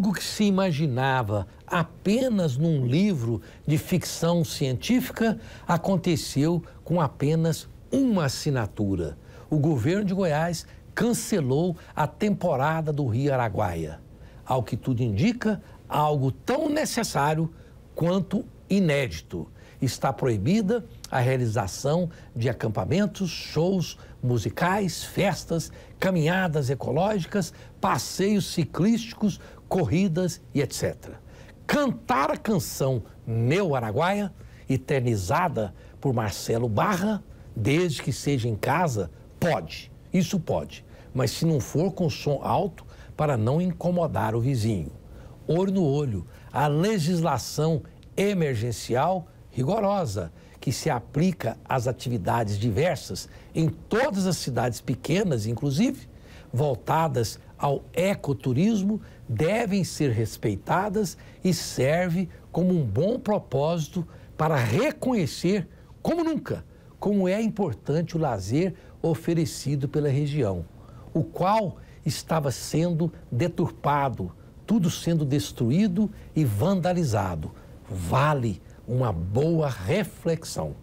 Algo que se imaginava apenas num livro de ficção científica aconteceu com apenas uma assinatura. O governo de Goiás cancelou a temporada do Rio Araguaia. Ao que tudo indica, algo tão necessário quanto inédito está proibida a realização de acampamentos, shows musicais, festas, caminhadas ecológicas, passeios ciclísticos, corridas e etc. Cantar a canção Meu Araguaia, eternizada por Marcelo Barra, desde que seja em casa, pode, isso pode, mas se não for com som alto para não incomodar o vizinho. Olho no olho, a legislação emergencial rigorosa que se aplica às atividades diversas em todas as cidades pequenas, inclusive, voltadas ao ecoturismo, devem ser respeitadas e serve como um bom propósito para reconhecer, como nunca, como é importante o lazer oferecido pela região, o qual estava sendo deturpado, tudo sendo destruído e vandalizado. Vale uma boa reflexão.